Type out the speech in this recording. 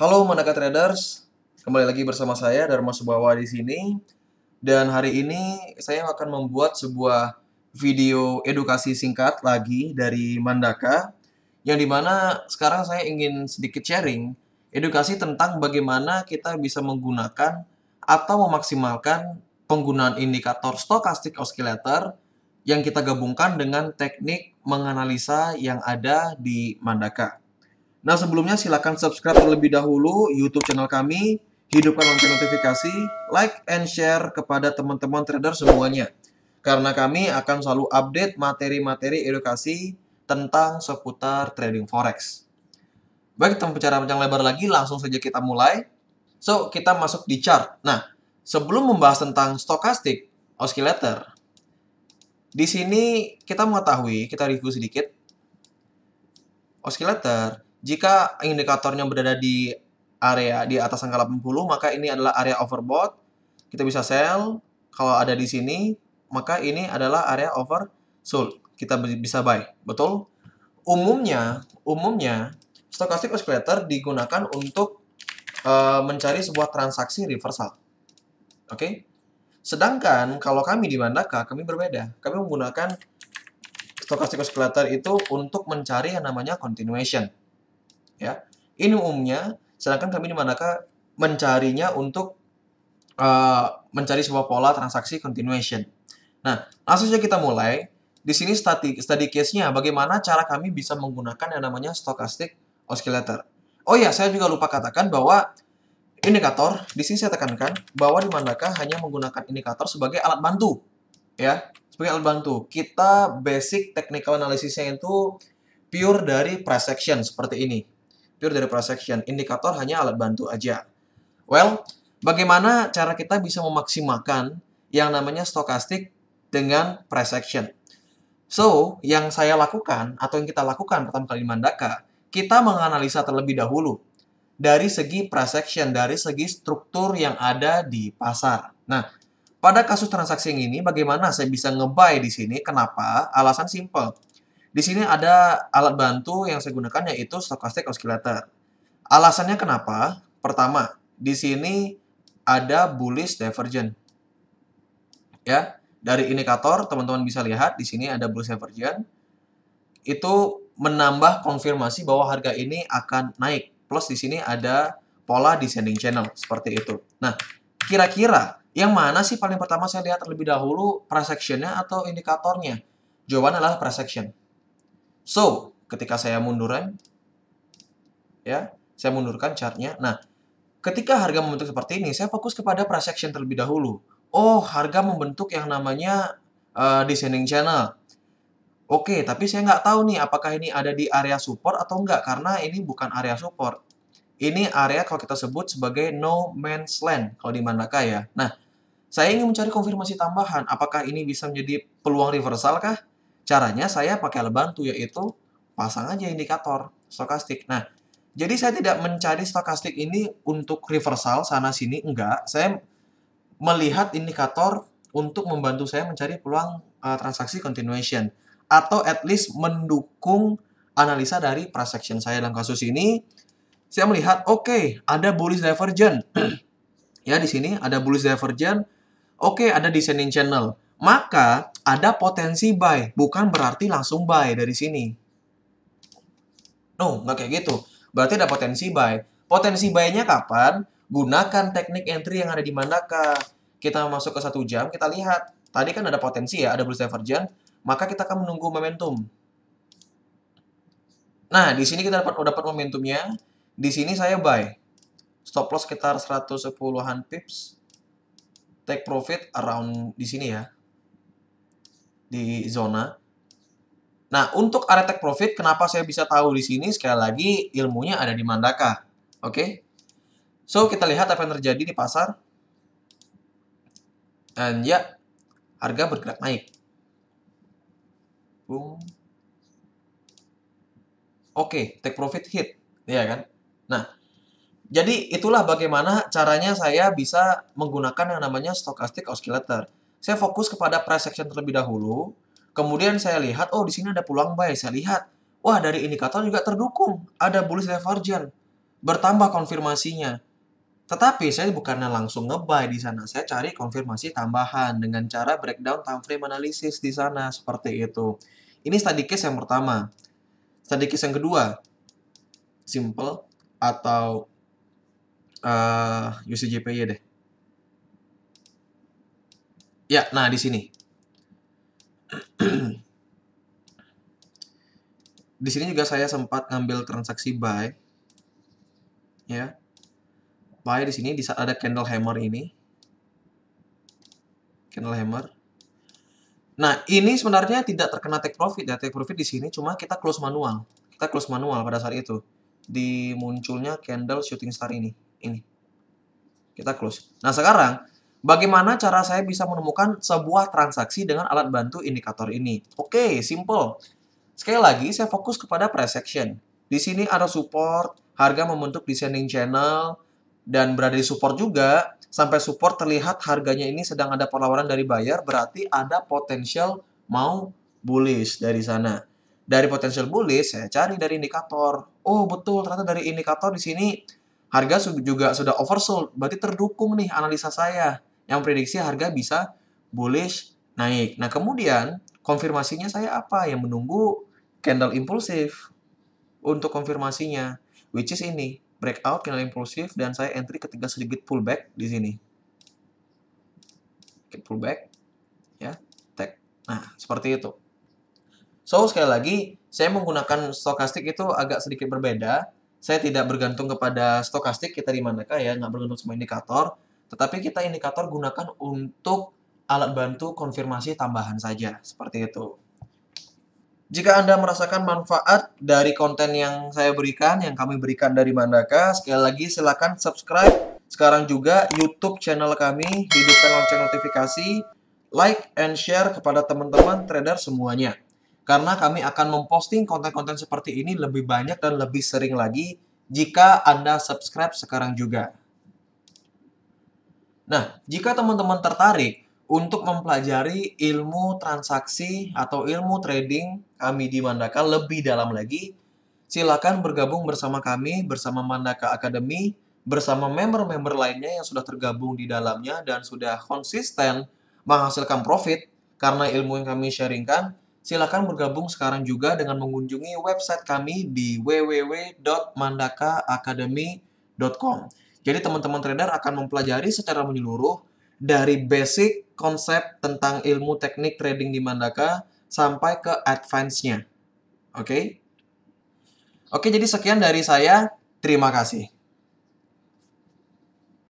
Halo Manaka Traders, kembali lagi bersama saya Dharma Subawa di sini. Dan hari ini saya akan membuat sebuah video edukasi singkat lagi dari Mandaka yang dimana sekarang saya ingin sedikit sharing edukasi tentang bagaimana kita bisa menggunakan atau memaksimalkan penggunaan indikator stochastic oscillator yang kita gabungkan dengan teknik menganalisa yang ada di Mandaka. Nah sebelumnya silahkan subscribe terlebih dahulu YouTube channel kami, hidupkan lonceng notifikasi, like and share kepada teman-teman trader semuanya. Karena kami akan selalu update materi-materi edukasi tentang seputar trading forex. Baik, tanpa bicara panjang lebar lagi, langsung saja kita mulai. So, kita masuk di chart. Nah, sebelum membahas tentang stokastik oscillator, di sini kita mengetahui, kita review sedikit, oscillator jika indikatornya berada di area di atas angka 80, maka ini adalah area overbought. Kita bisa sell. Kalau ada di sini, maka ini adalah area oversold. Kita bisa buy, betul? Umumnya, umumnya stochastic oscillator digunakan untuk uh, mencari sebuah transaksi reversal. Oke? Okay? Sedangkan kalau kami di Mandaka, kami berbeda. Kami menggunakan stochastic oscillator itu untuk mencari yang namanya continuation ya. Ini umumnya, sedangkan kami di manakah mencarinya untuk uh, mencari sebuah pola transaksi continuation. Nah, langsung saja kita mulai. Di sini study study case-nya bagaimana cara kami bisa menggunakan yang namanya stochastic oscillator. Oh ya, saya juga lupa katakan bahwa indikator di sini saya tekankan bahwa di manakah hanya menggunakan indikator sebagai alat bantu, ya, sebagai alat bantu. Kita basic technical analisisnya itu pure dari price action seperti ini pure dari price action. Indikator hanya alat bantu aja. Well, bagaimana cara kita bisa memaksimalkan yang namanya stokastik dengan price action? So, yang saya lakukan atau yang kita lakukan pertama kali Mandaka, kita menganalisa terlebih dahulu dari segi price action, dari segi struktur yang ada di pasar. Nah, pada kasus transaksi yang ini, bagaimana saya bisa ngebuy di sini? Kenapa? Alasan simple di sini ada alat bantu yang saya gunakan yaitu stochastic oscillator. Alasannya kenapa? Pertama, di sini ada bullish divergence Ya, dari indikator teman-teman bisa lihat di sini ada bullish divergence Itu menambah konfirmasi bahwa harga ini akan naik. Plus di sini ada pola descending channel seperti itu. Nah, kira-kira yang mana sih paling pertama saya lihat terlebih dahulu price atau indikatornya? jawabannya adalah price action. So, ketika saya mundurkan, ya, saya mundurkan chartnya. Nah, ketika harga membentuk seperti ini, saya fokus kepada price action terlebih dahulu. Oh, harga membentuk yang namanya uh, descending channel. Oke, tapi saya nggak tahu nih apakah ini ada di area support atau nggak, karena ini bukan area support. Ini area kalau kita sebut sebagai no man's land, kalau di mana ya. Nah, saya ingin mencari konfirmasi tambahan, apakah ini bisa menjadi peluang reversal kah? Caranya saya pakai alat bantu yaitu pasang aja indikator stokastik. Nah, jadi saya tidak mencari stokastik ini untuk reversal sana sini enggak. Saya melihat indikator untuk membantu saya mencari peluang uh, transaksi continuation atau at least mendukung analisa dari price saya dalam kasus ini. Saya melihat oke, okay, ada bullish divergence ya di sini ada bullish divergence Oke, okay, ada descending channel maka ada potensi buy, bukan berarti langsung buy dari sini. No, nggak kayak gitu. Berarti ada potensi buy. Potensi buy-nya kapan? Gunakan teknik entry yang ada di manakah. Kita masuk ke satu jam, kita lihat. Tadi kan ada potensi ya, ada bullish divergence. Maka kita akan menunggu momentum. Nah, di sini kita dapat dapat momentumnya. Di sini saya buy. Stop loss sekitar 110-an pips. Take profit around di sini ya, di zona. Nah, untuk area take profit, kenapa saya bisa tahu di sini? Sekali lagi, ilmunya ada di Mandaka. Oke? Okay? So, kita lihat apa yang terjadi di pasar. Dan ya, harga bergerak naik. Boom. Oke, okay, take profit hit. Iya kan? Nah, jadi itulah bagaimana caranya saya bisa menggunakan yang namanya stochastic oscillator. Saya fokus kepada price action terlebih dahulu. Kemudian saya lihat, oh di sini ada peluang buy. Saya lihat, wah dari indikator juga terdukung. Ada bullish divergence. Bertambah konfirmasinya. Tetapi saya bukannya langsung ngebuy di sana. Saya cari konfirmasi tambahan dengan cara breakdown time frame analysis di sana seperti itu. Ini study case yang pertama. Study case yang kedua, simple atau uh, eh, UCJPY deh. Ya, nah di sini. di sini juga saya sempat ngambil transaksi buy. Ya. Buy di sini di saat ada candle hammer ini. Candle hammer. Nah, ini sebenarnya tidak terkena take profit ya. Take profit di sini cuma kita close manual. Kita close manual pada saat itu. Di munculnya candle shooting star ini. Ini. Kita close. Nah, sekarang Bagaimana cara saya bisa menemukan sebuah transaksi dengan alat bantu indikator ini? Oke, okay, simple. Sekali lagi, saya fokus kepada price action. Di sini ada support, harga membentuk descending channel, dan berada di support juga. Sampai support terlihat harganya ini sedang ada perlawanan dari buyer, berarti ada potensial mau bullish dari sana. Dari potensial bullish, saya cari dari indikator. Oh, betul, ternyata dari indikator di sini harga juga sudah oversold. Berarti terdukung nih analisa saya yang prediksi harga bisa bullish naik. Nah, kemudian konfirmasinya saya apa? Yang menunggu candle impulsif untuk konfirmasinya, which is ini, breakout candle impulsif dan saya entry ketika sedikit pullback di sini. Oke, pullback ya, tag. Nah, seperti itu. So, sekali lagi, saya menggunakan stokastik itu agak sedikit berbeda. Saya tidak bergantung kepada stokastik kita di manakah ya, nggak bergantung sama indikator tetapi kita indikator gunakan untuk alat bantu konfirmasi tambahan saja, seperti itu. Jika Anda merasakan manfaat dari konten yang saya berikan, yang kami berikan dari Mandaka, sekali lagi silakan subscribe sekarang juga YouTube channel kami, hidupkan lonceng notifikasi, like and share kepada teman-teman trader semuanya. Karena kami akan memposting konten-konten seperti ini lebih banyak dan lebih sering lagi jika Anda subscribe sekarang juga. Nah, jika teman-teman tertarik untuk mempelajari ilmu transaksi atau ilmu trading kami di Mandaka lebih dalam lagi, silakan bergabung bersama kami, bersama Mandaka Academy, bersama member-member lainnya yang sudah tergabung di dalamnya dan sudah konsisten menghasilkan profit karena ilmu yang kami sharingkan, silakan bergabung sekarang juga dengan mengunjungi website kami di www.mandakaacademy.com. Jadi teman-teman trader akan mempelajari secara menyeluruh dari basic konsep tentang ilmu teknik trading di Mandaka sampai ke advance-nya. Oke? Okay? Oke, jadi sekian dari saya. Terima kasih.